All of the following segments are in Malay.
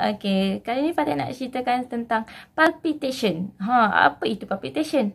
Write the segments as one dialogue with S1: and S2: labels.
S1: Okay, kali ni Fatih nak ceritakan tentang palpitation. Ha, apa itu palpitation?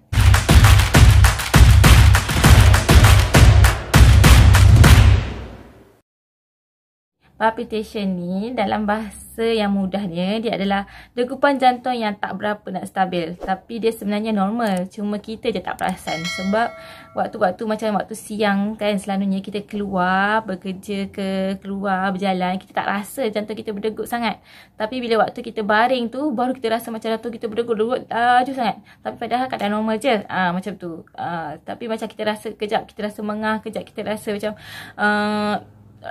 S1: palpitation ni dalam bahasa yang mudahnya dia adalah degupan jantung yang tak berapa nak stabil tapi dia sebenarnya normal cuma kita je tak perasan sebab waktu-waktu macam waktu siang kan selalunya kita keluar bekerja ke keluar berjalan kita tak rasa jantung kita berdegup sangat tapi bila waktu kita baring tu baru kita rasa macam jantung kita berdegup-degup laju uh, sangat tapi padahal keadaan normal je ha, macam tu uh, tapi macam kita rasa kejap kita rasa mengah kejap kita rasa macam uh,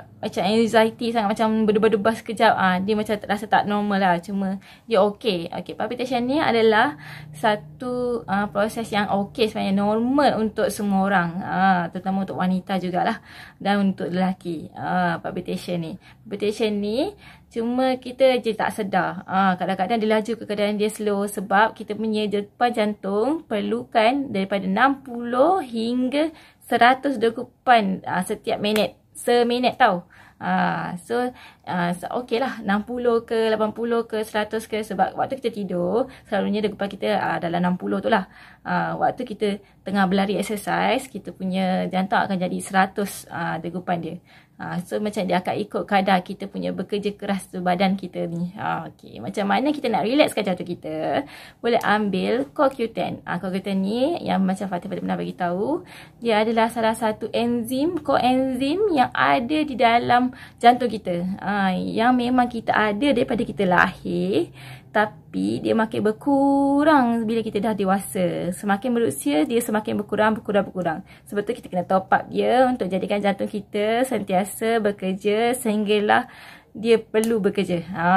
S1: macam anxiety sangat macam berdebar-debar sekejap ah dia macam rasa tak normal lah cuma dia okey okey palpitation ni adalah satu uh, proses yang okey sebenarnya normal untuk semua orang ah uh, terutama untuk wanita jugalah dan untuk lelaki ah uh, palpitation ni palpitation ni cuma kita je tak sedar ah uh, kadang-kadang dia laju kadang-kadang dia slow sebab kita punya depan jantung perlukan daripada 60 hingga 100 degupan ah, setiap minit seminit tau. Ha, so ha, ah, okey lah 60 ke 80 ke 100 ke sebab waktu kita tidur selalunya degupan kita ha, dalam 60 tu lah ha, waktu kita tengah berlari exercise kita punya jantung akan jadi 100 ha, degupan dia Ha, so macam dia akan ikut kadar kita punya bekerja keras tu badan kita ni. Ha, okay. Macam mana kita nak relaxkan jatuh kita? Boleh ambil CoQ10. Ha, CoQ10 ni yang macam Fatih pada pernah tahu. Dia adalah salah satu enzim, coenzim yang ada di dalam jantung kita. Ha, yang memang kita ada daripada kita lahir. Tapi dia makin berkurang bila kita dah dewasa. Semakin berusia, dia semakin berkurang, berkurang, berkurang. Sebab tu kita kena top up dia untuk jadikan jantung kita sentiasa bekerja sehinggalah dia perlu bekerja. Ha.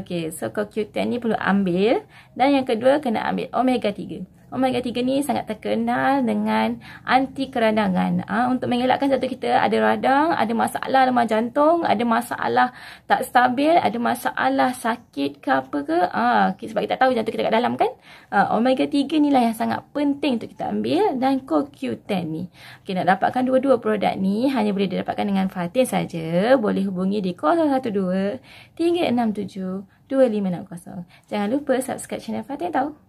S1: okay. so CoQ10 ni perlu ambil dan yang kedua kena ambil omega 3. Omega 3 ni sangat terkenal dengan anti keradangan. Ha, ah, untuk mengelakkan jantung kita ada radang, ada masalah lemah jantung, ada masalah tak stabil, ada masalah sakit ke apa ke. Ha, sebab kita tak tahu jantung kita kat dalam kan. Ha, Omega 3 ni lah yang sangat penting untuk kita ambil dan CoQ10 ni. Okay, nak dapatkan dua-dua produk ni hanya boleh didapatkan dengan Fatin saja. Boleh hubungi di 012 367 2560. Jangan lupa subscribe channel Fatin tau.